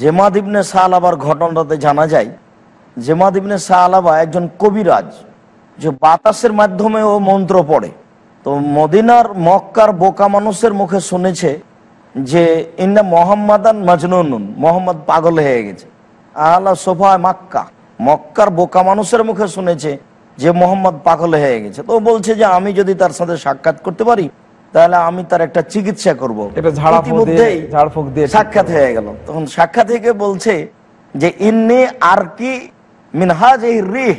জেমাদ ইবনে আলাবার ঘটনাটাতে জানা যায় জেমাদ ইবনে আলাবা একজন কবিরাজ যে বাতাসের মাধ্যমে ও মন্ত্র পড়ে তো মদিনার মক্কার বোকা মানুষের মুখে শুনেছে যে ইন্না মোহাম্মদান মাজনুন মোহাম্মদ পাগল হয়ে গেছে আলা সোফা মাক্কা মক্কার বোকা মানুষের মুখে শুনেছে যে মোহাম্মদ পাগল হয়ে গেছে তো বলছে যে আমি যদি তার সাথে সাক্ষাৎ করতে পারি তাহলে আমি তার একটা চিকিৎসা করবো সাক্ষাৎ হয়ে গেল তখন সাক্ষাৎ থেকে বলছে যে ইন্নি আর কি মিনহাজ এই রিহ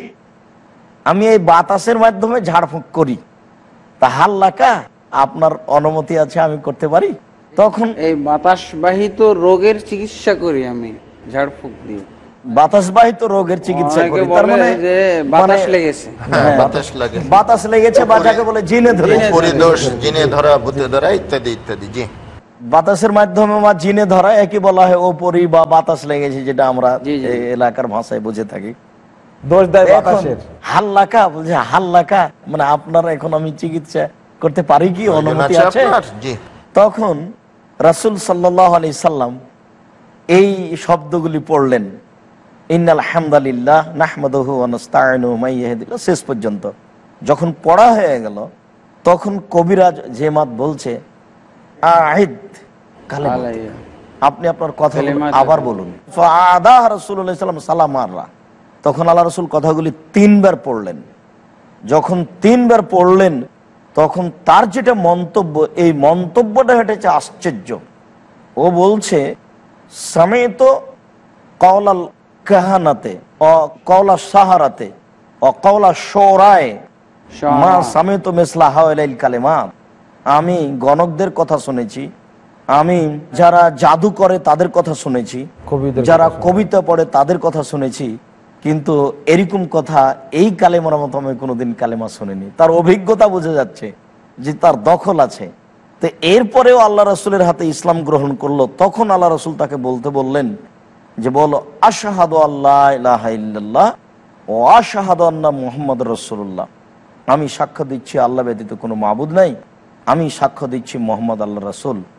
আমি এই বাতাসের মাধ্যমে ঝাড়ফুঁক করি তা হাল্লাকা আপনার অনুমতি আছে আমি করতে পারি তখন এই বাতাসবাহিত রোগের চিকিৎসা করি আমি ঝাড়ফুঁক দিয়ে রোগের চিকিৎসা করি তার মানে, মানে বাতাস লেগেছে হ্যাঁ, হ্যাঁ, বাতাস লাগে বাতাস লেগেছে বা যাকে বলে জিনে ধরে পরিদোষ জিনে ধরা ভূতে ধরা ইত্যাদি ইত্যাদি জি বাতাসের মাধ্যমে বা জিনে ধরা একই বলা হয় ওপরি বা বাতাস লেগেছে যেটা আমরা এলাকার ভাষায় বুঝে থাকি দোষ দেয় বাতাসের হাল্লাকা বলছে হাল্লাকা মানে আপনার এখন আমি চিকিৎসা করতে পারি কি অনুমতি আছে তখন রাসুল সাল্লাহ আলি সাল্লাম এই শব্দগুলি পড়লেন শেষ পর্যন্ত যখন পড়া হয়ে গেল তখন কবিরাজ যে মাত বলছে আপনি আপনার কথা আবার বলুন তখন আল্লাহ রসুল কথাগুলি তিনবার পড়লেন যখন তিনবার পড়লেন তখন তার যেটা মন্তব্য এই মন্তব্যটা হেঁটেছে আশ্চর্য ও বলছে সামে তো কওলাল কাহানাতে অ সাহারাতে অ কওলা সৌরায় মা স্বামী তো মেসলা হাওয়াইল কালেমা আমি গণকদের কথা শুনেছি আমি যারা জাদু করে তাদের কথা শুনেছি যারা কবিতা পড়ে তাদের কথা শুনেছি কিন্তু এরকম কথা এই কালেমার মতো আমি কোনোদিন কালেমা শুনিনি তার অভিজ্ঞতা বোঝা যাচ্ছে যে তার দখল আছে তো এরপরেও আল্লাহ রসুলের হাতে ইসলাম গ্রহণ করলো তখন আল্লাহ রসুল তাকে বলতে বললেন যে বলো আশাহাদ আল্লাহ ও আশাহাদ আল্লাহ মোহাম্মদ রসুল্লাহ আমি সাক্ষ্য দিচ্ছি আল্লাহ ব্যতীত কোনো মাবুদ নাই আমি সাক্ষ্য দিচ্ছি মোহাম্মদ আল্লাহ রসুল